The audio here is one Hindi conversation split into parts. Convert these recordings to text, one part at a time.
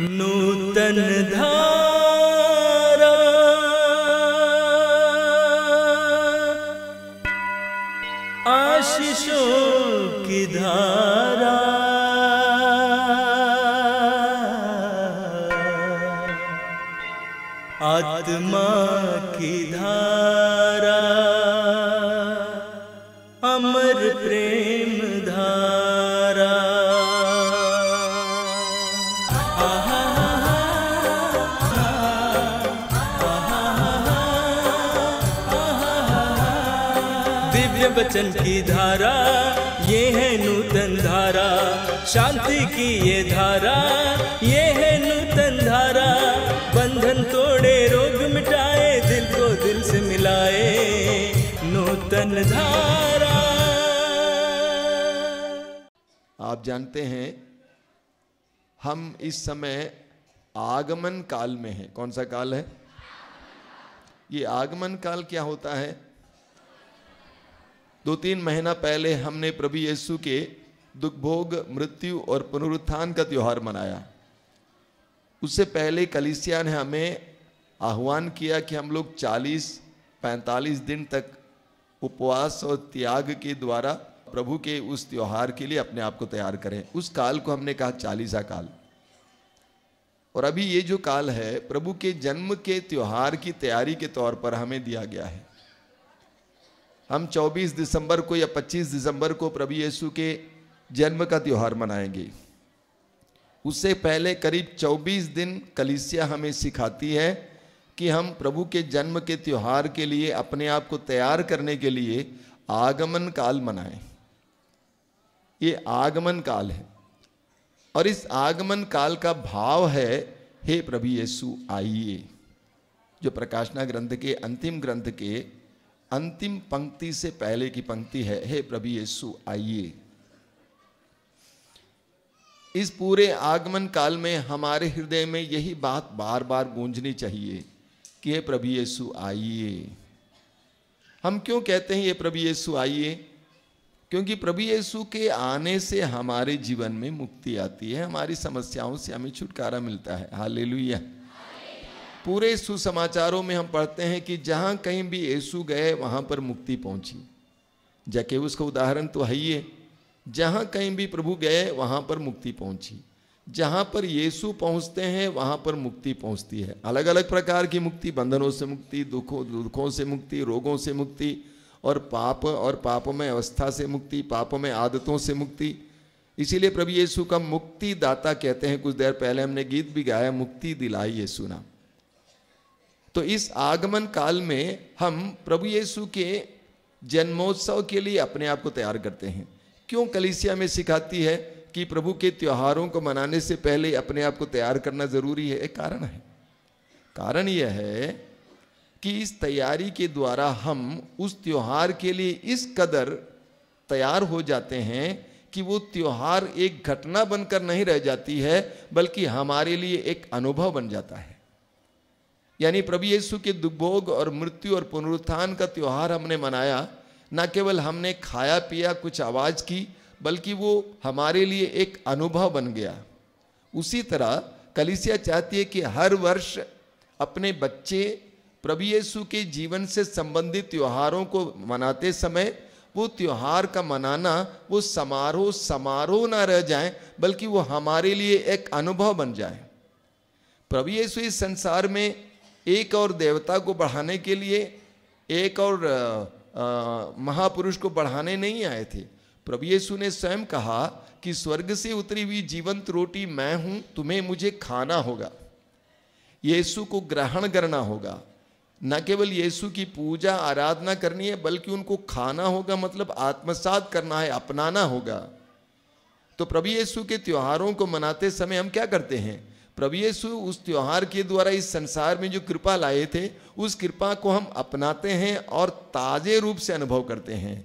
नूतन धा जानते हैं हम इस समय आगमन काल में हैं कौन सा काल है ये आगमन काल क्या होता है दो तीन महीना पहले हमने प्रभु यीशु के दुख भोग मृत्यु और पुनरुत्थान का त्यौहार मनाया उससे पहले कलिसिया ने हमें आह्वान किया कि हम लोग 40-45 दिन तक उपवास और त्याग के द्वारा प्रभु के उस त्यौहार के लिए अपने आप को तैयार करें उस काल को हमने कहा चालीसा काल और अभी ये जो काल है प्रभु के जन्म के त्यौहार की तैयारी के तौर पर हमें दिया गया है हम 24 दिसंबर को या 25 दिसंबर को प्रभु यीशु के जन्म का त्यौहार मनाएंगे उससे पहले करीब 24 दिन कलिसिया हमें सिखाती है कि हम प्रभु के जन्म के त्यौहार के लिए अपने आप को तैयार करने के लिए आगमन काल मनाएं ये आगमन काल है और इस आगमन काल का भाव है हे प्रभु येसु आइए जो प्रकाशना ग्रंथ के अंतिम ग्रंथ के अंतिम पंक्ति से पहले की पंक्ति है हे प्रभु येसु आइए इस पूरे आगमन काल में हमारे हृदय में यही बात बार बार गूंजनी चाहिए कि हे प्रभु येसु आइए हम क्यों कहते हैं ये प्रभु येसु आइए क्योंकि प्रभु यीशु के आने से हमारे जीवन में मुक्ति आती है हमारी समस्याओं से हमें छुटकारा मिलता है हालेलुया पूरे सुसमाचारों में हम पढ़ते हैं कि जहाँ कहीं भी येसु गए वहाँ पर मुक्ति पहुँची जैके उसका उदाहरण तो है ही जहाँ कहीं भी प्रभु गए वहाँ पर मुक्ति पहुँची जहाँ पर येसु पहुँचते हैं वहाँ पर मुक्ति पहुँचती है अलग अलग प्रकार की मुक्ति बंधनों से मुक्ति दुखों दुखों से मुक्ति रोगों से मुक्ति और पाप और पाप में अवस्था से मुक्ति पाप में आदतों से मुक्ति इसीलिए प्रभु यीशु का मुक्ति दाता कहते हैं कुछ देर पहले हमने गीत भी गाया मुक्ति दिलाई यीशु ना तो इस आगमन काल में हम प्रभु यीशु के जन्मोत्सव के लिए अपने आप को तैयार करते हैं क्यों कलिसिया में सिखाती है कि प्रभु के त्योहारों को मनाने से पहले अपने आप को तैयार करना जरूरी है एक कारण है कारण यह है कि इस तैयारी के द्वारा हम उस त्यौहार के लिए इस कदर तैयार हो जाते हैं कि वो त्यौहार एक घटना बनकर नहीं रह जाती है बल्कि हमारे लिए एक अनुभव बन जाता है यानी प्रभु यीशु के दुर्भोग और मृत्यु और पुनरुत्थान का त्यौहार हमने मनाया न केवल हमने खाया पिया कुछ आवाज़ की बल्कि वो हमारे लिए एक अनुभव बन गया उसी तरह कलिसिया चाहती है कि हर वर्ष अपने बच्चे प्रभु यीशु के जीवन से संबंधित त्योहारों को मनाते समय वो त्योहार का मनाना वो समारोह समारोह ना रह जाए बल्कि वो हमारे लिए एक अनुभव बन जाए प्रभु यीशु इस संसार में एक और देवता को बढ़ाने के लिए एक और महापुरुष को बढ़ाने नहीं आए थे प्रभु यीशु ने स्वयं कहा कि स्वर्ग से उतरी हुई जीवंत रोटी मैं हूं तुम्हें मुझे खाना होगा यीशु को ग्रहण करना होगा न केवल यीशु की पूजा आराधना करनी है बल्कि उनको खाना होगा मतलब आत्मसात करना है अपनाना होगा तो प्रभु यीशु के त्योहारों को मनाते समय हम क्या करते हैं प्रभु यीशु उस त्यौहार के द्वारा इस संसार में जो कृपा लाए थे उस कृपा को हम अपनाते हैं और ताज़े रूप से अनुभव करते हैं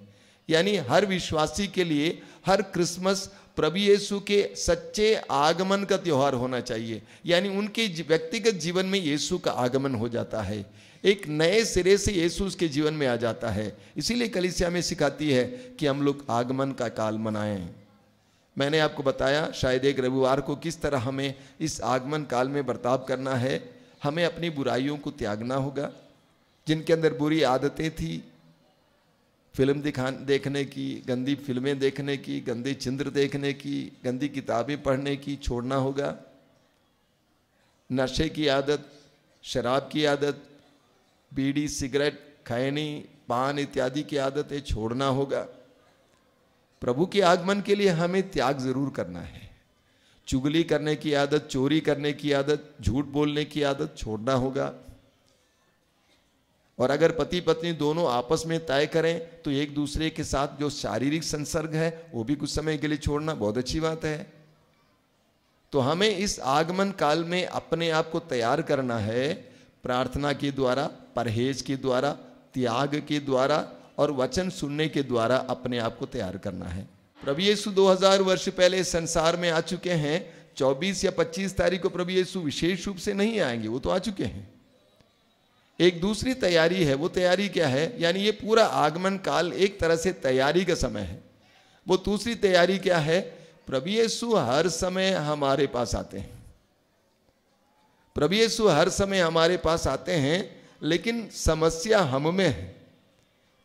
यानी हर विश्वासी के लिए हर क्रिसमस प्रभु यीशु के सच्चे आगमन का त्यौहार होना चाहिए यानी उनके व्यक्तिगत जीवन में यीशु का आगमन हो जाता है एक नए सिरे से यीशु उसके जीवन में आ जाता है इसीलिए कलिसिया में सिखाती है कि हम लोग आगमन का काल मनाएं मैंने आपको बताया शायद एक रविवार को किस तरह हमें इस आगमन काल में बर्ताव करना है हमें अपनी बुराइयों को त्यागना होगा जिनके अंदर बुरी आदतें थी फिल्म दिखा देखने की गंदी फिल्में देखने की गंदे चिंद्र देखने की गंदी किताबें पढ़ने की छोड़ना होगा नशे की आदत शराब की आदत बीड़ी सिगरेट खैनी पान इत्यादि की आदतें छोड़ना होगा प्रभु के आगमन के लिए हमें त्याग जरूर करना है चुगली करने की आदत चोरी करने की आदत झूठ बोलने की आदत छोड़ना होगा और अगर पति पत्नी दोनों आपस में तय करें तो एक दूसरे के साथ जो शारीरिक संसर्ग है वो भी कुछ समय के लिए छोड़ना बहुत अच्छी बात है तो हमें इस आगमन काल में अपने आप को तैयार करना है प्रार्थना के द्वारा परहेज के द्वारा त्याग के द्वारा और वचन सुनने के द्वारा अपने आप को तैयार करना है प्रभु दो 2000 वर्ष पहले संसार में आ चुके हैं 24 या 25 तारीख को प्रभु येसु विशेष रूप से नहीं आएंगे वो तो आ चुके हैं एक दूसरी तैयारी है वो तैयारी क्या है यानी ये पूरा आगमन काल एक तरह से तैयारी का समय है वो दूसरी तैयारी क्या है प्रभु येसु हर समय हमारे पास आते हैं प्रभु येसु हर समय हमारे पास आते हैं लेकिन समस्या हम में है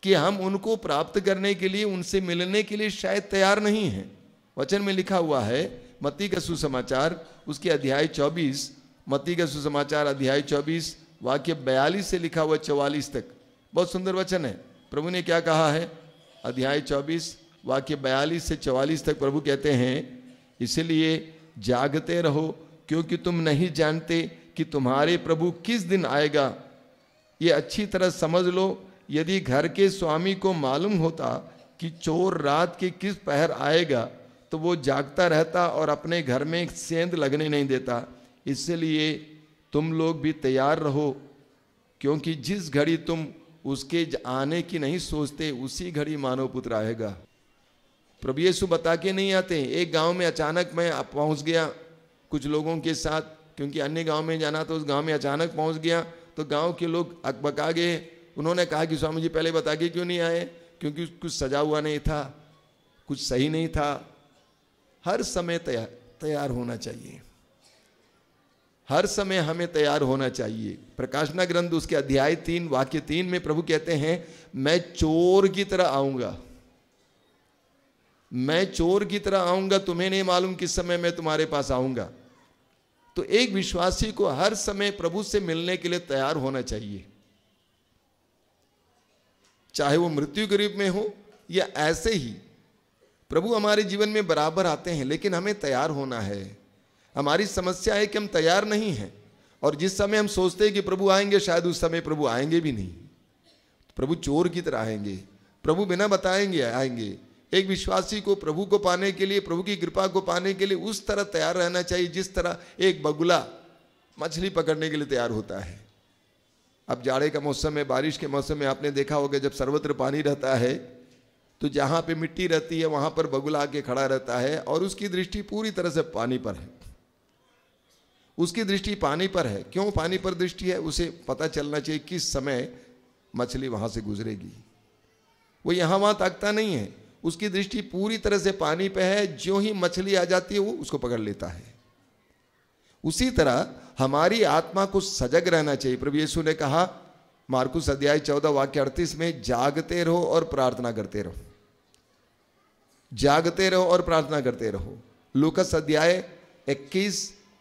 कि हम उनको प्राप्त करने के लिए उनसे मिलने के लिए शायद तैयार नहीं हैं वचन में लिखा हुआ है मती का सुसमाचार उसके अध्याय 24 मती का सुसमाचार अध्याय 24 वाक्य बयालीस से लिखा हुआ चौवालीस तक बहुत सुंदर वचन है प्रभु ने क्या कहा है अध्याय 24 वाक्य बयालीस से चौवालीस तक प्रभु कहते हैं इसलिए जागते रहो क्योंकि तुम नहीं जानते कि तुम्हारे प्रभु किस दिन आएगा ये अच्छी तरह समझ लो यदि घर के स्वामी को मालूम होता कि चोर रात के किस पहर आएगा तो वो जागता रहता और अपने घर में सेंध लगने नहीं देता इसलिए तुम लोग भी तैयार रहो क्योंकि जिस घड़ी तुम उसके आने की नहीं सोचते उसी घड़ी मानव पुत्र आएगा प्रभु यीशु बता के नहीं आते एक गांव में अचानक मैं पहुंच गया कुछ लोगों के साथ क्योंकि अन्य गांव में जाना तो उस गांव में अचानक पहुंच गया तो गांव के लोग आ गए उन्होंने कहा कि स्वामी जी पहले बता के क्यों नहीं आए क्योंकि कुछ सजा हुआ नहीं था कुछ सही नहीं था हर समय तैयार तैयार होना चाहिए हर समय हमें तैयार होना चाहिए प्रकाशना ग्रंथ उसके अध्याय तीन वाक्य तीन में प्रभु कहते हैं मैं चोर की तरह आऊंगा मैं चोर की तरह आऊंगा तुम्हें नहीं मालूम किस समय मैं तुम्हारे पास आऊंगा तो एक विश्वासी को हर समय प्रभु से मिलने के लिए तैयार होना चाहिए चाहे वो मृत्यु के रूप में हो या ऐसे ही प्रभु हमारे जीवन में बराबर आते हैं लेकिन हमें तैयार होना है हमारी समस्या है कि हम तैयार नहीं हैं और जिस समय हम सोचते हैं कि प्रभु आएंगे शायद उस समय प्रभु आएंगे भी नहीं प्रभु चोर की तरह आएंगे प्रभु बिना बताएंगे आएंगे एक विश्वासी को प्रभु को पाने के लिए प्रभु की कृपा को पाने के लिए उस तरह तैयार रहना चाहिए जिस तरह एक बगुला मछली पकड़ने के लिए तैयार होता है अब जाड़े का मौसम में बारिश के मौसम में आपने देखा होगा जब सर्वत्र पानी रहता है तो जहाँ पे मिट्टी रहती है वहाँ पर बगुला आके खड़ा रहता है और उसकी दृष्टि पूरी तरह से पानी पर है उसकी दृष्टि पानी पर है क्यों पानी पर दृष्टि है उसे पता चलना चाहिए किस समय मछली वहाँ से गुजरेगी वो यहाँ वहाँ ताकता नहीं है उसकी दृष्टि पूरी तरह से पानी पे है जो ही मछली आ जाती है वो उसको पकड़ लेता है उसी तरह हमारी आत्मा को सजग रहना चाहिए प्रभु येसु ने कहा मार्कुस अध्याय चौदह वाक्य अड़तीस में जागते रहो और प्रार्थना करते रहो जागते रहो और प्रार्थना करते रहो लुकस अध्याय 21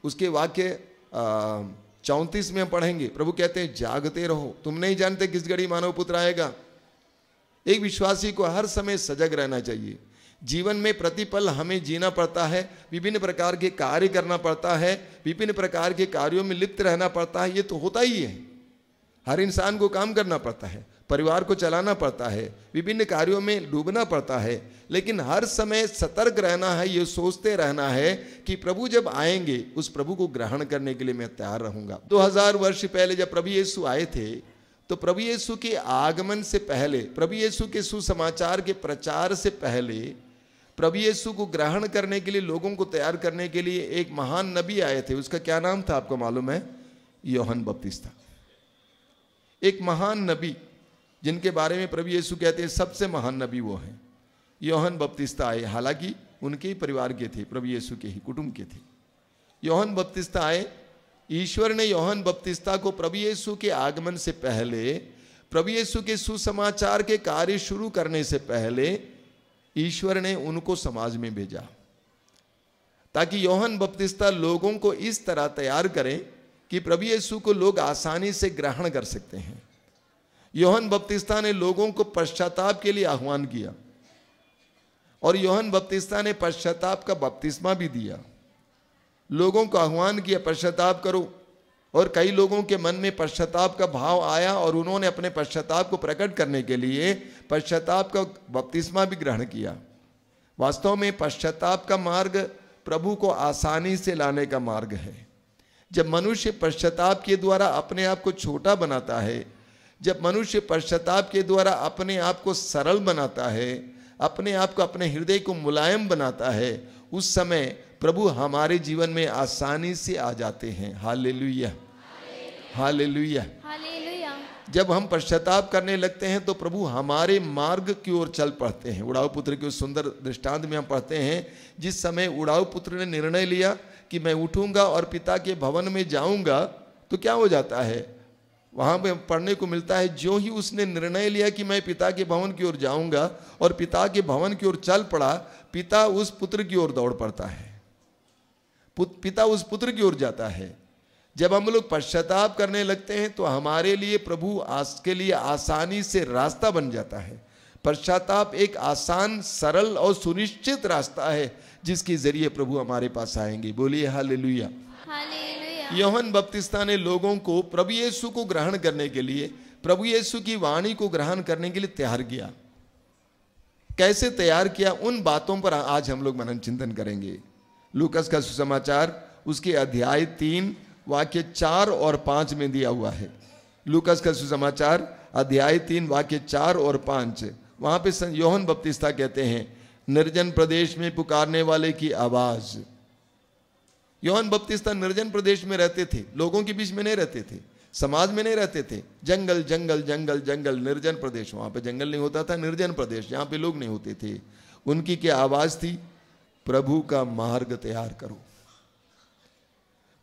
उसके वाक्य चौंतीस में पढ़ेंगे प्रभु कहते हैं जागते रहो तुम नहीं जानते किस घड़ी मानव पुत्र आएगा एक विश्वासी को हर समय सजग रहना चाहिए जीवन में प्रतिपल हमें जीना पड़ता है विभिन्न प्रकार के कार्य करना पड़ता है विभिन्न प्रकार के कार्यों में लिप्त रहना पड़ता है ये तो होता ही है हर इंसान को काम करना पड़ता है परिवार को चलाना पड़ता है विभिन्न कार्यों में डूबना पड़ता है लेकिन हर समय सतर्क रहना है ये सोचते रहना है कि प्रभु जब आएंगे उस प्रभु को ग्रहण करने के लिए मैं तैयार रहूंगा 2000 वर्ष पहले जब प्रभु यीशु आए थे तो प्रभु येसु के आगमन से पहले प्रभु येसु के सुसमाचार के प्रचार से पहले प्रभु येसु को ग्रहण करने के लिए लोगों को तैयार करने के लिए एक महान नबी आए थे उसका क्या नाम था आपको मालूम है योहन बपतिस्ता एक महान नबी जिनके बारे में प्रभु येसु कहते हैं सबसे महान नबी वो हैं योहन बपतिस्ता आए हालांकि उनके ही परिवार के थे प्रभु येसु के ही कुटुंब के थे योहन बपतिस्ता आए ईश्वर ने योहन बपतिस्ता को प्रभु यीशु के आगमन से पहले प्रभु यीशु के सुसमाचार के कार्य शुरू करने से पहले ईश्वर ने उनको समाज में भेजा ताकि योहन बपतिस्ता लोगों को इस तरह तैयार करें कि प्रभु यीशु को लोग आसानी से ग्रहण कर सकते हैं योहन बपतिस्ता ने लोगों को पश्चाताप के लिए आह्वान किया और योहन बपतिस्ता ने पश्चाताप का बपतिस्मा भी दिया लोगों को आह्वान किया पश्चाताप करो और कई लोगों के मन में पश्चाताप का भाव आया और उन्होंने अपने पश्चाताप को प्रकट करने के लिए पश्चाताप का बपतिस्मा भी ग्रहण किया वास्तव में पश्चाताप का मार्ग प्रभु को आसानी से लाने का मार्ग है जब मनुष्य पश्चाताप के द्वारा अपने आप को छोटा बनाता है जब मनुष्य पश्चाताप के द्वारा अपने आप को सरल बनाता है अपने आप को अपने हृदय को मुलायम बनाता है उस समय प्रभु हमारे जीवन में आसानी से आ जाते हैं हाल हालेलुया जब हम पश्चाताप करने लगते हैं तो प्रभु हमारे मार्ग की ओर चल पड़ते हैं उड़ाऊ पुत्र के उस सुंदर दृष्टांत में हम पढ़ते हैं जिस समय उड़ाऊ पुत्र ने निर्णय लिया कि मैं उठूंगा और पिता के भवन में जाऊंगा तो क्या हो जाता है वहां पे पढ़ने को मिलता है जो ही उसने निर्णय लिया कि मैं पिता के भवन की ओर जाऊंगा और पिता के भवन की ओर चल पड़ा पिता उस पुत्र की ओर दौड़ पड़ता है पिता उस पुत्र की ओर जाता है जब हम लोग पश्चाताप करने लगते हैं तो हमारे लिए प्रभु आज के लिए आसानी से रास्ता बन जाता है पश्चाताप एक आसान सरल और सुनिश्चित रास्ता है जिसके जरिए प्रभु हमारे पास आएंगे बोलिए हालेलुया यौहन बपतिस्ता ने लोगों को प्रभु येसु को ग्रहण करने के लिए प्रभु येसु की वाणी को ग्रहण करने के लिए तैयार किया कैसे तैयार किया उन बातों पर आज हम लोग मनन चिंतन करेंगे लूकस का सुसमाचार उसके अध्याय तीन वाक्य चार और पांच में दिया हुआ है लूकस का सुसमाचार अध्याय तीन वाक्य चार और पांच वहां पे यौहन बपतिस्ता कहते हैं निर्जन प्रदेश में पुकारने वाले की आवाज़ यौहन बपतिस्ता निर्जन प्रदेश में रहते थे लोगों के बीच में नहीं रहते थे समाज में नहीं रहते थे जंगल जंगल जंगल जंगल निर्जन प्रदेश वहां पे जंगल नहीं होता था निर्जन प्रदेश जहां पे लोग नहीं होते थे उनकी क्या आवाज़ थी प्रभु का मार्ग तैयार करो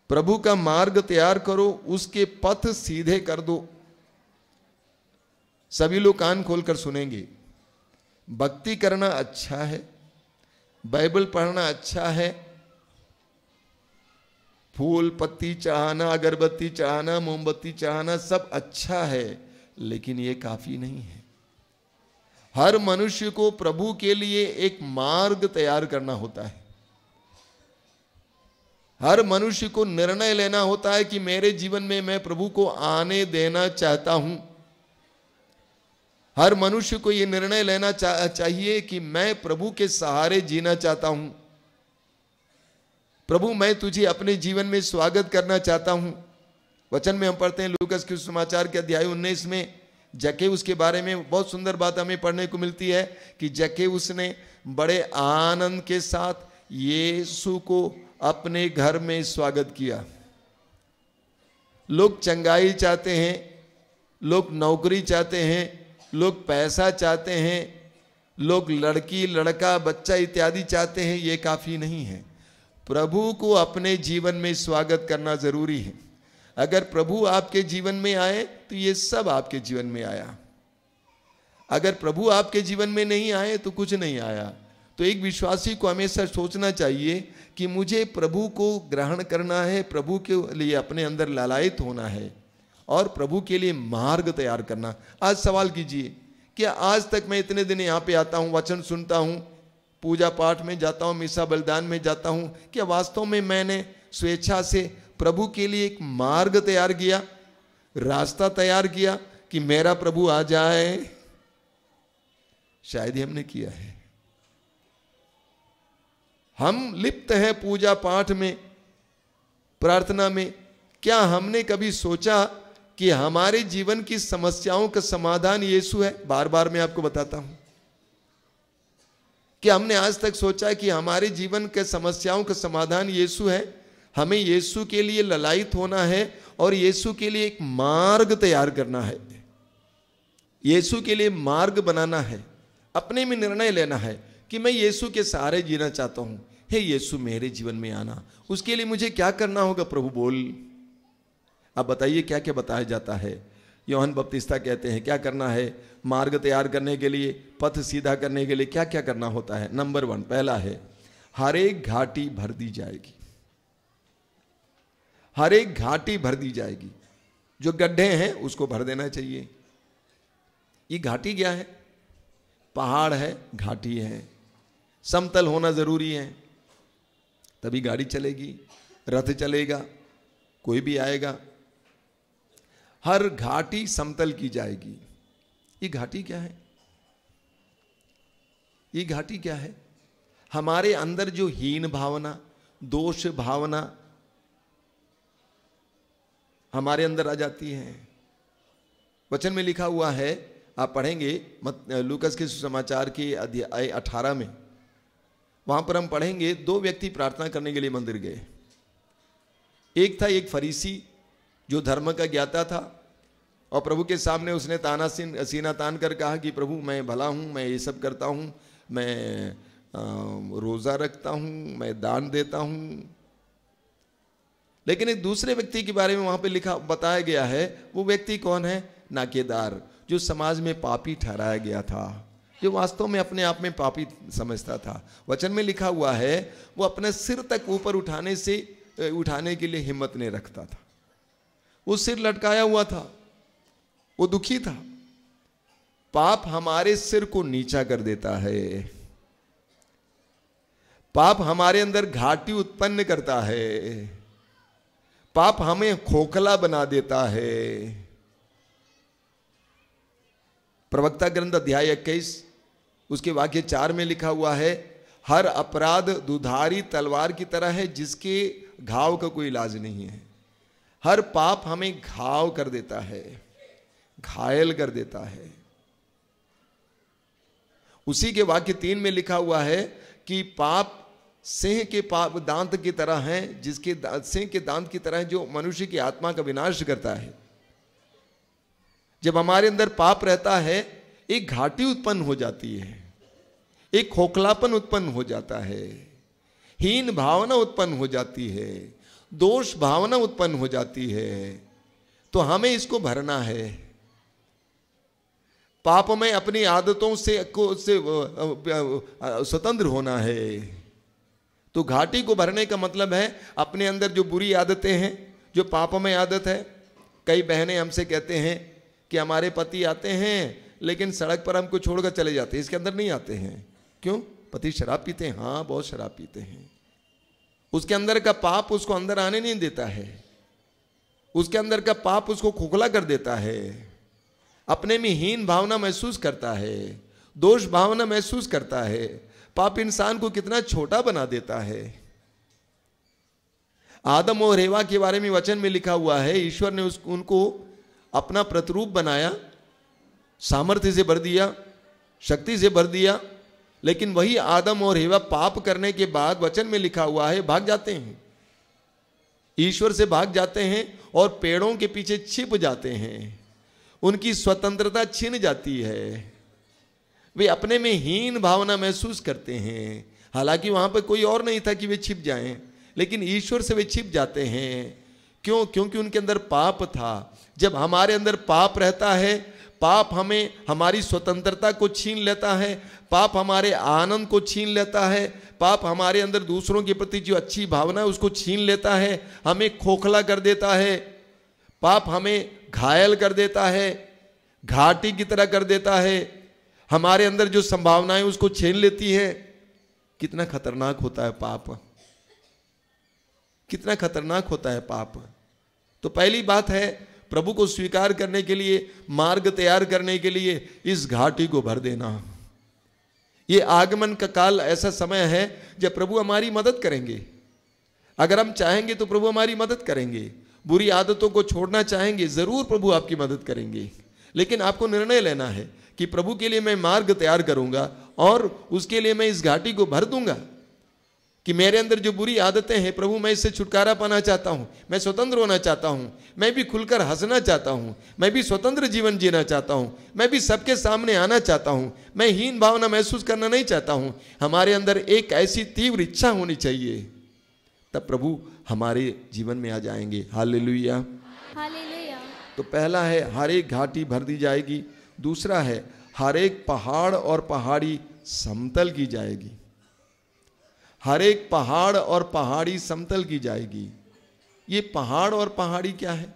प्रभु का मार्ग तैयार करो उसके पथ सीधे कर दो सभी लोग कान खोलकर सुनेंगे भक्ति करना अच्छा है बाइबल पढ़ना अच्छा है फूल पत्ती चढ़ाना अगरबत्ती चढ़ाना मोमबत्ती चढ़ाना सब अच्छा है लेकिन ये काफ़ी नहीं है हर मनुष्य को प्रभु के लिए एक मार्ग तैयार करना होता है हर मनुष्य को निर्णय लेना होता है कि मेरे जीवन में मैं प्रभु को आने देना चाहता हूं हर मनुष्य को यह निर्णय लेना चा, चाहिए कि मैं प्रभु के सहारे जीना चाहता हूं प्रभु मैं तुझे अपने जीवन में स्वागत करना चाहता हूं वचन में हम पढ़ते हैं लूकस के समाचार के अध्याय उन्नीस में जके उसके बारे में बहुत सुंदर बात हमें पढ़ने को मिलती है कि जके उसने बड़े आनंद के साथ यीशु को अपने घर में स्वागत किया लोग चंगाई चाहते हैं लोग नौकरी चाहते हैं लोग पैसा चाहते हैं लोग लड़की लड़का बच्चा इत्यादि चाहते हैं ये काफ़ी नहीं है प्रभु को अपने जीवन में स्वागत करना ज़रूरी है अगर प्रभु आपके जीवन में आए तो ये सब आपके जीवन में आया अगर प्रभु आपके जीवन में नहीं आए तो कुछ नहीं आया तो एक विश्वासी को हमेशा सोचना चाहिए कि मुझे प्रभु को ग्रहण करना है प्रभु के लिए अपने अंदर लालायित होना है और प्रभु के लिए मार्ग तैयार करना आज सवाल कीजिए क्या आज तक मैं इतने दिन यहाँ पे आता हूँ वचन सुनता हूँ पूजा पाठ में जाता हूँ मिसा बलिदान में जाता हूँ क्या वास्तव में मैंने स्वेच्छा से प्रभु के लिए एक मार्ग तैयार किया रास्ता तैयार किया कि मेरा प्रभु आ जाए शायद ही हमने किया है हम लिप्त हैं पूजा पाठ में प्रार्थना में क्या हमने कभी सोचा कि हमारे जीवन की समस्याओं का समाधान यीशु है बार बार मैं आपको बताता हूं कि हमने आज तक सोचा कि हमारे जीवन के समस्याओं का समाधान यीशु है हमें यीशु के लिए ललायत होना है और यीशु के लिए एक मार्ग तैयार करना है यीशु के लिए मार्ग बनाना है अपने में निर्णय लेना है कि मैं यीशु के सहारे जीना चाहता हूं हे यीशु मेरे जीवन में आना उसके लिए मुझे क्या करना होगा प्रभु बोल अब बताइए क्या क्या बताया जाता है योहन बपतिस्ता कहते हैं क्या करना है मार्ग तैयार करने के लिए पथ सीधा करने के लिए क्या क्या करना होता है नंबर वन पहला है हर एक घाटी भर दी जाएगी हर एक घाटी भर दी जाएगी जो गड्ढे हैं उसको भर देना चाहिए ये घाटी क्या है पहाड़ है घाटी है समतल होना ज़रूरी है तभी गाड़ी चलेगी रथ चलेगा कोई भी आएगा हर घाटी समतल की जाएगी ये घाटी क्या है ये घाटी क्या है हमारे अंदर जो हीन भावना दोष भावना हमारे अंदर आ जाती है वचन में लिखा हुआ है आप पढ़ेंगे मत लूकस के सुसमाचार के अध्याय अठारह में वहाँ पर हम पढ़ेंगे दो व्यक्ति प्रार्थना करने के लिए मंदिर गए एक था एक फरीसी जो धर्म का ज्ञाता था और प्रभु के सामने उसने ताना सीन सीना तान कर कहा कि प्रभु मैं भला हूँ मैं ये सब करता हूँ मैं रोज़ा रखता हूँ मैं दान देता हूँ लेकिन एक दूसरे व्यक्ति के बारे में वहां पे लिखा बताया गया है वो व्यक्ति कौन है नाकेदार जो समाज में पापी ठहराया गया था जो वास्तव में अपने आप में पापी समझता था वचन में लिखा हुआ है वो अपने सिर तक ऊपर उठाने से उठाने के लिए हिम्मत नहीं रखता था वो सिर लटकाया हुआ था वो दुखी था पाप हमारे सिर को नीचा कर देता है पाप हमारे अंदर घाटी उत्पन्न करता है पाप हमें खोखला बना देता है प्रवक्ता ग्रंथ अध्याय इक्कीस उसके वाक्य चार में लिखा हुआ है हर अपराध दुधारी तलवार की तरह है जिसके घाव का कोई इलाज नहीं है हर पाप हमें घाव कर देता है घायल कर देता है उसी के वाक्य तीन में लिखा हुआ है कि पाप सिंह के पाप दांत की तरह हैं जिसके सिंह के दांत की तरह है जो मनुष्य की आत्मा का विनाश करता है जब हमारे अंदर पाप रहता है एक घाटी उत्पन्न हो जाती है एक खोखलापन उत्पन्न हो जाता है हीन भावना उत्पन्न हो जाती है दोष भावना उत्पन्न हो जाती है तो हमें इसको भरना है पाप में अपनी आदतों से को से स्वतंत्र होना है तो घाटी को भरने का मतलब है अपने अंदर जो बुरी आदतें हैं जो में आदत है कई बहनें हमसे कहते हैं कि हमारे पति आते हैं लेकिन सड़क पर हमको छोड़कर चले जाते हैं इसके अंदर नहीं आते हैं क्यों पति शराब पीते हैं हाँ बहुत शराब पीते हैं उसके अंदर का पाप उसको अंदर आने नहीं देता है उसके अंदर का पाप उसको खोखला कर देता है अपने में हीन भावना महसूस करता है दोष भावना महसूस करता है पाप इंसान को कितना छोटा बना देता है आदम और रेवा के बारे में वचन में लिखा हुआ है ईश्वर ने उस उनको अपना प्रतिरूप बनाया सामर्थ्य से भर दिया शक्ति से भर दिया लेकिन वही आदम और हेवा पाप करने के बाद वचन में लिखा हुआ है भाग जाते हैं ईश्वर से भाग जाते हैं और पेड़ों के पीछे छिप जाते हैं उनकी स्वतंत्रता छिन जाती है वे अपने में हीन भावना महसूस करते हैं हालांकि वहां पर कोई और नहीं था कि वे छिप जाएं लेकिन ईश्वर से वे छिप जाते हैं क्यों क्योंकि उनके अंदर पाप था जब हमारे अंदर पाप रहता है पाप हमें हमारी स्वतंत्रता को छीन लेता है पाप हमारे आनंद को छीन लेता है पाप हमारे अंदर दूसरों के प्रति जो अच्छी भावना है उसको छीन लेता है हमें खोखला कर देता है पाप हमें घायल कर देता है घाटी की तरह कर देता है हमारे अंदर जो संभावनाएं उसको छीन लेती है कितना खतरनाक होता है पाप कितना खतरनाक होता है पाप तो पहली बात है प्रभु को स्वीकार करने के लिए मार्ग तैयार करने के लिए इस घाटी को भर देना ये आगमन का काल ऐसा समय है जब प्रभु हमारी मदद करेंगे अगर हम चाहेंगे तो प्रभु हमारी मदद करेंगे बुरी आदतों को छोड़ना चाहेंगे ज़रूर प्रभु आपकी मदद करेंगे लेकिन आपको निर्णय लेना है कि प्रभु के लिए मैं मार्ग तैयार करूंगा और उसके लिए मैं इस घाटी को भर दूंगा कि मेरे अंदर जो बुरी आदतें हैं प्रभु मैं इससे छुटकारा पाना चाहता हूँ मैं स्वतंत्र होना चाहता हूँ मैं भी खुलकर हंसना चाहता हूँ मैं भी स्वतंत्र जीवन जीना चाहता हूँ मैं भी सबके सामने आना चाहता हूँ मैं हीन भावना महसूस करना नहीं चाहता हूँ हमारे अंदर एक ऐसी तीव्र इच्छा होनी चाहिए तब प्रभु हमारे जीवन में आ जाएंगे हाल हालेलुया तो पहला है हर एक घाटी भर दी जाएगी दूसरा है हर एक पहाड़ और पहाड़ी समतल की जाएगी हर एक पहाड़ और पहाड़ी समतल की जाएगी ये पहाड़ और पहाड़ी क्या है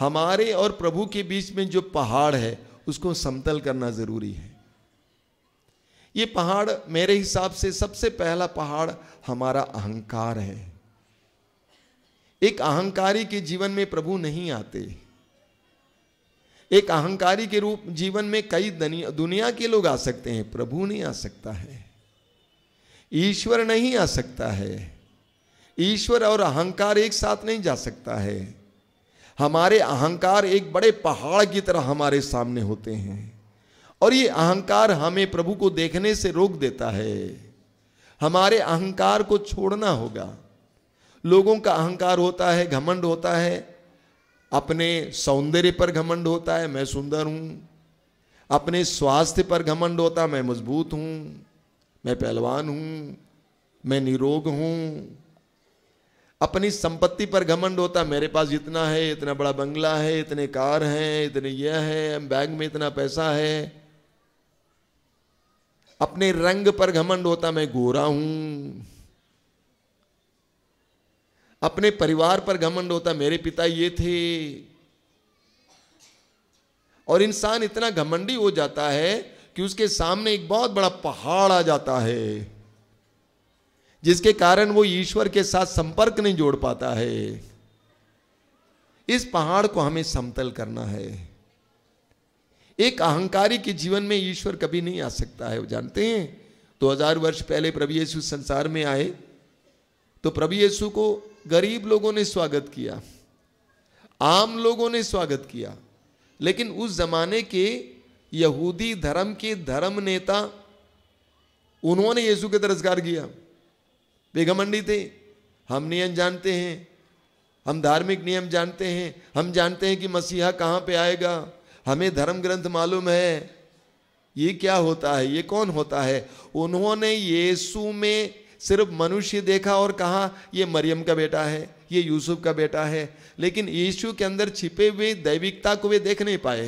हमारे और प्रभु के बीच में जो पहाड़ है उसको समतल करना ज़रूरी है ये पहाड़ मेरे हिसाब से सबसे पहला पहाड़ हमारा अहंकार है एक अहंकारी के जीवन में प्रभु नहीं आते एक अहंकारी के रूप जीवन में कई दुनिया के लोग आ सकते हैं प्रभु नहीं आ सकता है ईश्वर नहीं आ सकता है ईश्वर और अहंकार एक साथ नहीं जा सकता है हमारे अहंकार एक बड़े पहाड़ की तरह हमारे सामने होते हैं और ये अहंकार हमें प्रभु को देखने से रोक देता है हमारे अहंकार को छोड़ना होगा लोगों का अहंकार होता है घमंड होता है अपने सौंदर्य पर घमंड होता है मैं सुंदर हूं अपने स्वास्थ्य पर घमंड होता है मैं मजबूत हूं मैं पहलवान हूं मैं निरोग हूं अपनी संपत्ति पर घमंड होता है मेरे पास इतना है इतना बड़ा बंगला है इतने कार हैं इतने यह है बैग में इतना पैसा है अपने रंग पर घमंड होता मैं गोरा हूं अपने परिवार पर घमंड होता मेरे पिता ये थे और इंसान इतना घमंडी हो जाता है कि उसके सामने एक बहुत बड़ा पहाड़ आ जाता है जिसके कारण वो ईश्वर के साथ संपर्क नहीं जोड़ पाता है इस पहाड़ को हमें समतल करना है एक अहंकारी के जीवन में ईश्वर कभी नहीं आ सकता है वो जानते हैं 2000 वर्ष पहले प्रभु यीशु संसार में आए तो प्रभु यीशु को गरीब लोगों ने स्वागत किया आम लोगों ने स्वागत किया लेकिन उस जमाने के यहूदी धर्म के धर्म नेता उन्होंने यीशु के तिरस्कार किया बेघमंडी थे हम नियम जानते हैं हम धार्मिक नियम जानते हैं हम जानते हैं कि मसीहा कहाँ पे आएगा हमें धर्म ग्रंथ मालूम है ये क्या होता है ये कौन होता है उन्होंने यीशु में सिर्फ मनुष्य देखा और कहा ये मरियम का बेटा है ये यूसुफ का बेटा है लेकिन यीशु के अंदर छिपे हुए दैविकता को वे देख नहीं पाए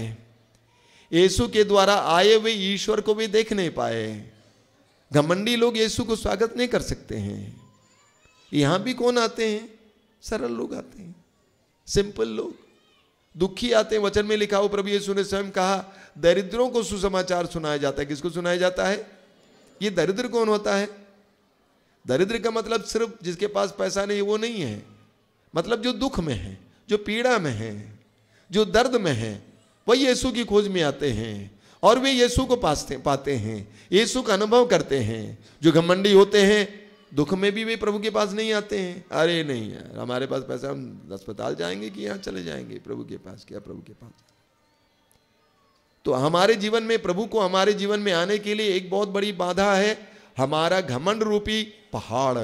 यीशु के द्वारा आए हुए ईश्वर को भी देख नहीं पाए घमंडी लोग यीशु को स्वागत नहीं कर सकते हैं यहां भी कौन आते हैं सरल लोग आते हैं सिंपल लोग दुखी आते हैं वचन में लिखा हो प्रभु यीशु ने स्वयं कहा दरिद्रों को सुसमाचार सुनाया जाता है किसको सुनाया जाता है ये दरिद्र कौन होता है दरिद्र का मतलब सिर्फ जिसके पास पैसा नहीं वो नहीं है मतलब जो दुख में है जो पीड़ा में है जो दर्द में है वही यीशु की खोज में आते हैं और वे यीशु को पासते पाते हैं यीशु का अनुभव करते हैं जो घमंडी होते हैं दुख में भी वे प्रभु के पास नहीं आते हैं अरे नहीं यार हमारे पास पैसा हम अस्पताल जाएंगे कि यहाँ चले जाएंगे प्रभु के पास क्या प्रभु के पास तो हमारे जीवन में प्रभु को हमारे जीवन में आने के लिए एक बहुत बड़ी बाधा है हमारा घमंड रूपी पहाड़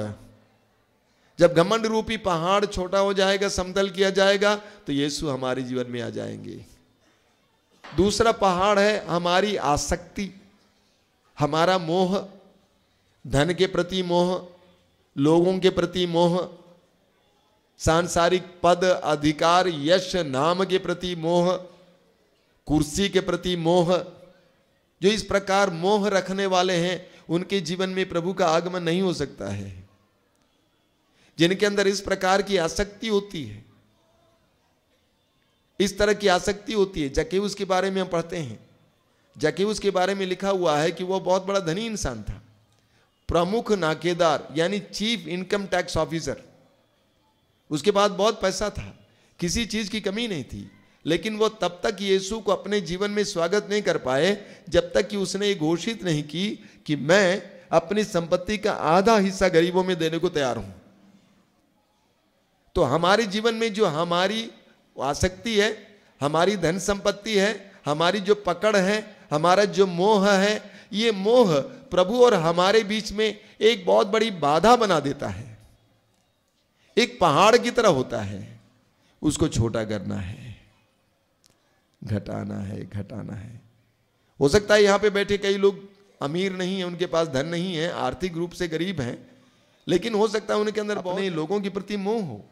जब घमंड रूपी पहाड़ छोटा हो जाएगा समतल किया जाएगा तो यीशु हमारे जीवन में आ जाएंगे दूसरा पहाड़ है हमारी आसक्ति हमारा मोह धन के प्रति मोह लोगों के प्रति मोह सांसारिक पद अधिकार यश नाम के प्रति मोह कुर्सी के प्रति मोह जो इस प्रकार मोह रखने वाले हैं उनके जीवन में प्रभु का आगमन नहीं हो सकता है जिनके अंदर इस प्रकार की आसक्ति होती है इस तरह की आसक्ति होती है जके उसके बारे में हम पढ़ते हैं जके उसके बारे में लिखा हुआ है कि वह बहुत बड़ा धनी इंसान था प्रमुख नाकेदार यानी चीफ इनकम टैक्स ऑफिसर उसके बाद बहुत पैसा था किसी चीज़ की कमी नहीं थी लेकिन वो तब तक यीशु को अपने जीवन में स्वागत नहीं कर पाए जब तक कि उसने ये घोषित नहीं की कि मैं अपनी संपत्ति का आधा हिस्सा गरीबों में देने को तैयार हूं तो हमारे जीवन में जो हमारी आसक्ति है हमारी धन संपत्ति है हमारी जो पकड़ है हमारा जो मोह है ये मोह प्रभु और हमारे बीच में एक बहुत बड़ी बाधा बना देता है एक पहाड़ की तरह होता है उसको छोटा करना है घटाना है घटाना है हो सकता है यहाँ पे बैठे कई लोग अमीर नहीं है उनके पास धन नहीं है आर्थिक रूप से गरीब हैं लेकिन हो सकता है उनके अंदर अपने लोगों के प्रति मोह हो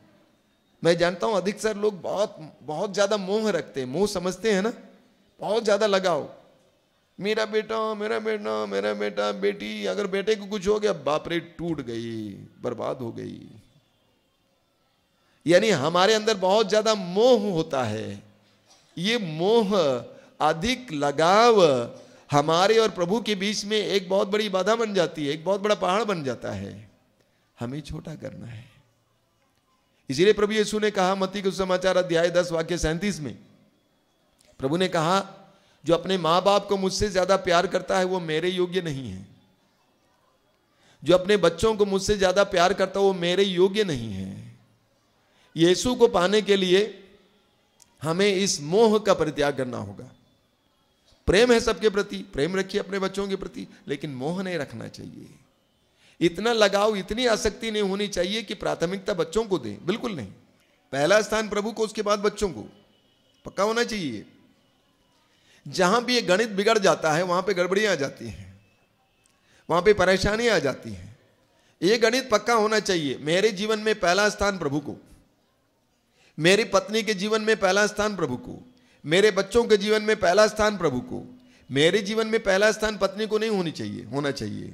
मैं जानता हूं अधिकतर लोग बहुत बहुत ज़्यादा मोह रखते हैं मोह समझते हैं ना बहुत ज़्यादा लगाओ मेरा बेटा मेरा बेटा मेरा बेटा बेटी अगर बेटे को कुछ हो गया बाप रे टूट गई बर्बाद हो गई यानी हमारे अंदर बहुत ज़्यादा मोह होता है ये मोह अधिक लगाव हमारे और प्रभु के बीच में एक बहुत बड़ी बाधा बन जाती है एक बहुत बड़ा पहाड़ बन जाता है हमें छोटा करना है इसीलिए प्रभु यीशु ने कहा मती के समाचार अध्याय दस वाक्य सैंतीस में प्रभु ने कहा जो अपने मां बाप को मुझसे ज्यादा प्यार करता है वो मेरे योग्य नहीं है जो अपने बच्चों को मुझसे ज्यादा प्यार करता है वो मेरे योग्य नहीं है यीशु को पाने के लिए हमें इस मोह का परित्याग करना होगा प्रेम है सबके प्रति प्रेम रखिए अपने बच्चों के प्रति लेकिन मोह नहीं रखना चाहिए इतना लगाव इतनी आसक्ति नहीं होनी चाहिए कि प्राथमिकता बच्चों को दें बिल्कुल नहीं पहला स्थान प्रभु को उसके बाद बच्चों को पक्का होना चाहिए जहां भी ये गणित बिगड़ जाता है वहां पे गड़बड़ियां आ जाती हैं वहां पे परेशानियां आ जाती हैं ये गणित पक्का होना चाहिए मेरे जीवन में पहला स्थान प्रभु को मेरी पत्नी के जीवन में पहला स्थान प्रभु को मेरे बच्चों के जीवन में पहला स्थान प्रभु को मेरे जीवन में पहला स्थान पत्नी को नहीं होनी चाहिए होना चाहिए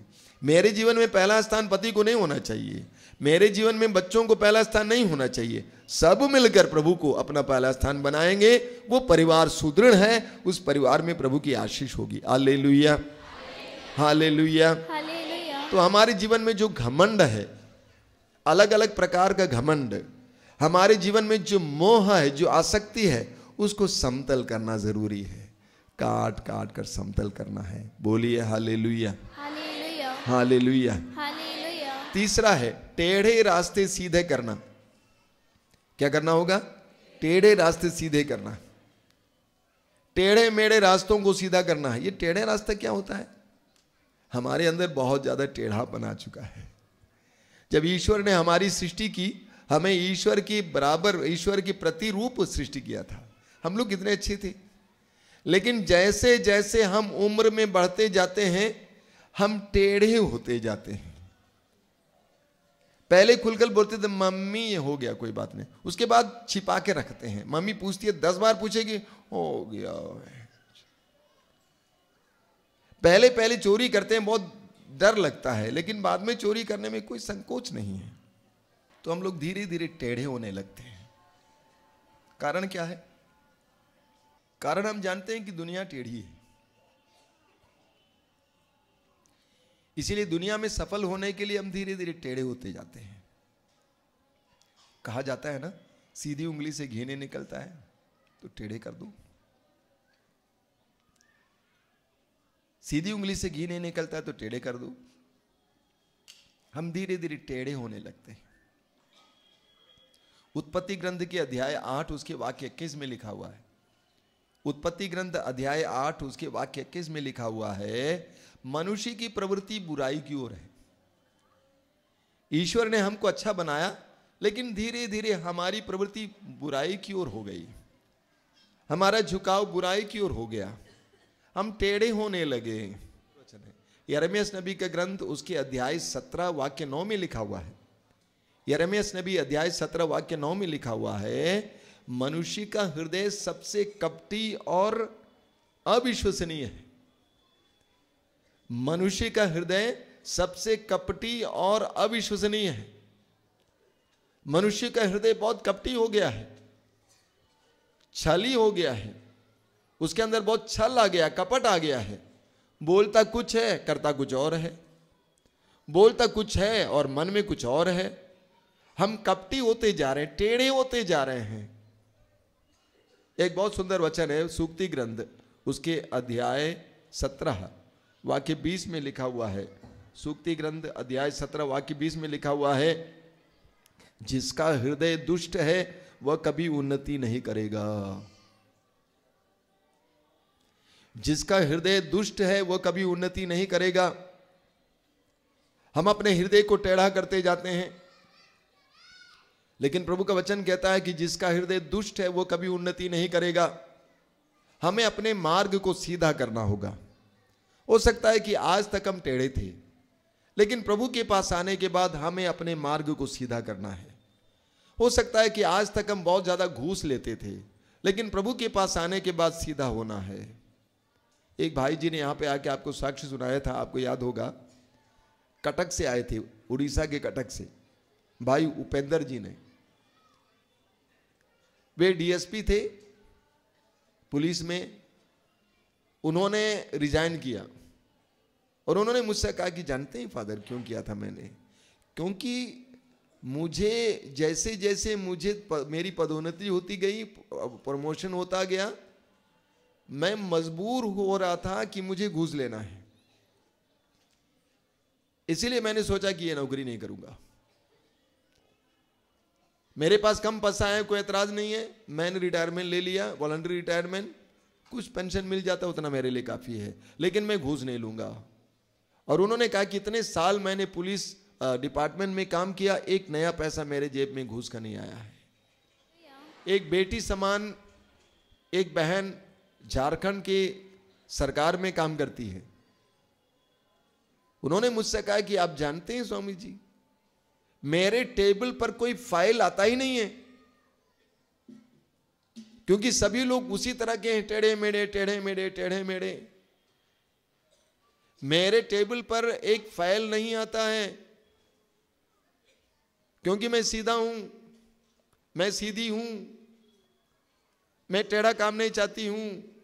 मेरे जीवन में पहला स्थान पति को नहीं होना चाहिए मेरे जीवन में बच्चों को पहला स्थान नहीं होना चाहिए सब मिलकर प्रभु को अपना पहला स्थान बनाएंगे वो परिवार सुदृढ़ है उस परिवार में प्रभु की आशीष होगी आले लुया हाले लुया तो हमारे जीवन में जो घमंड है अलग अलग प्रकार का घमंड हमारे जीवन में जो मोह है जो आसक्ति है उसको समतल करना जरूरी है काट काट कर समतल करना है बोलिए हाले लुया हाले लुया तीसरा है टेढ़े रास्ते सीधे करना क्या करना होगा टेढ़े रास्ते सीधे करना टेढ़े मेढ़े रास्तों को सीधा करना है ये टेढ़े रास्ता क्या होता है हमारे अंदर बहुत ज़्यादा टेढ़ा बना चुका है जब ईश्वर ने हमारी सृष्टि की हमें ईश्वर की बराबर ईश्वर की प्रतिरूप सृष्टि किया था हम लोग कितने अच्छे थे लेकिन जैसे जैसे हम उम्र में बढ़ते जाते हैं हम टेढ़े होते जाते हैं पहले खुलकर बोलते थे मम्मी ये हो गया कोई बात नहीं उसके बाद छिपा के रखते हैं मम्मी पूछती है दस बार पूछेगी हो गया पहले पहले चोरी करते हैं बहुत डर लगता है लेकिन बाद में चोरी करने में कोई संकोच नहीं है तो हम लोग धीरे धीरे टेढ़े होने लगते हैं कारण क्या है कारण हम जानते हैं कि दुनिया टेढ़ी है इसीलिए दुनिया में सफल होने के लिए हम धीरे धीरे टेढ़े होते जाते हैं कहा जाता है ना सीधी उंगली से घेने निकलता है तो टेढ़े कर दो सीधी उंगली से घी नहीं निकलता है तो टेढ़े कर दो हम धीरे धीरे टेढ़े होने लगते हैं उत्पत्ति ग्रंथ के अध्याय आठ उसके वाक्य इक्कीस में लिखा हुआ है उत्पत्ति ग्रंथ अध्याय आठ उसके वाक्य इक्कीस में लिखा हुआ है मनुष्य की प्रवृत्ति बुराई की ओर है ईश्वर ने हमको अच्छा बनाया लेकिन धीरे धीरे हमारी प्रवृत्ति बुराई की ओर हो गई हमारा झुकाव बुराई की ओर हो गया हम टेढ़े होने लगे यरमियस नबी का ग्रंथ उसके अध्याय सत्रह वाक्य नौ में लिखा हुआ है यरमेश ने भी अध्याय सत्रह वाक्य नौ में लिखा हुआ है मनुष्य का हृदय सबसे कपटी और अविश्वसनीय है मनुष्य का हृदय सबसे कपटी और अविश्वसनीय है मनुष्य का हृदय बहुत कपटी हो गया है छली हो गया है उसके अंदर बहुत छल आ गया कपट आ गया है बोलता कुछ है करता कुछ और है बोलता कुछ है और मन में कुछ और है हम कपटी होते जा रहे हैं टेढ़े होते जा रहे हैं एक बहुत सुंदर वचन है सूक्ति ग्रंथ उसके अध्याय सत्रह वाक्य बीस में लिखा हुआ है सूक्ति ग्रंथ अध्याय सत्रह वाक्य बीस में लिखा हुआ है जिसका हृदय दुष्ट है वह कभी उन्नति नहीं करेगा जिसका हृदय दुष्ट है वह कभी उन्नति नहीं करेगा हम अपने हृदय को टेढ़ा करते जाते हैं लेकिन प्रभु का वचन कहता है कि जिसका हृदय दुष्ट है वो कभी उन्नति नहीं करेगा हमें अपने मार्ग को सीधा करना होगा हो सकता है कि आज तक हम टेढ़े थे लेकिन प्रभु के पास आने के बाद हमें अपने मार्ग को सीधा करना है हो सकता है कि आज तक हम बहुत ज़्यादा घूस लेते थे लेकिन प्रभु के पास आने के बाद सीधा होना है एक भाई जी ने यहां पे आके आपको साक्ष्य सुनाया था आपको याद होगा कटक से आए थे उड़ीसा के कटक से भाई उपेंद्र जी ने वे डीएसपी थे पुलिस में उन्होंने रिजाइन किया और उन्होंने मुझसे कहा कि जानते हैं फादर क्यों किया था मैंने क्योंकि मुझे जैसे जैसे मुझे प, मेरी पदोन्नति होती गई प्रमोशन होता गया मैं मजबूर हो रहा था कि मुझे घूस लेना है इसीलिए मैंने सोचा कि ये नौकरी नहीं करूंगा मेरे पास कम पैसा है कोई एतराज़ नहीं है मैंने रिटायरमेंट ले लिया वॉलंट्री रिटायरमेंट कुछ पेंशन मिल जाता उतना मेरे लिए काफ़ी है लेकिन मैं घूस नहीं लूंगा और उन्होंने कहा कि इतने साल मैंने पुलिस डिपार्टमेंट में काम किया एक नया पैसा मेरे जेब में घूस का नहीं आया है एक बेटी समान एक बहन झारखंड की सरकार में काम करती है उन्होंने मुझसे कहा कि आप जानते हैं स्वामी जी मेरे टेबल पर कोई फाइल आता ही नहीं है क्योंकि सभी लोग उसी तरह के हैं टेढ़े मेढ़े टेढ़े मेढ़े टेढ़े मेढ़े मेरे टेबल पर एक फाइल नहीं आता है क्योंकि मैं सीधा हूं मैं सीधी हूं मैं टेढ़ा काम नहीं चाहती हूं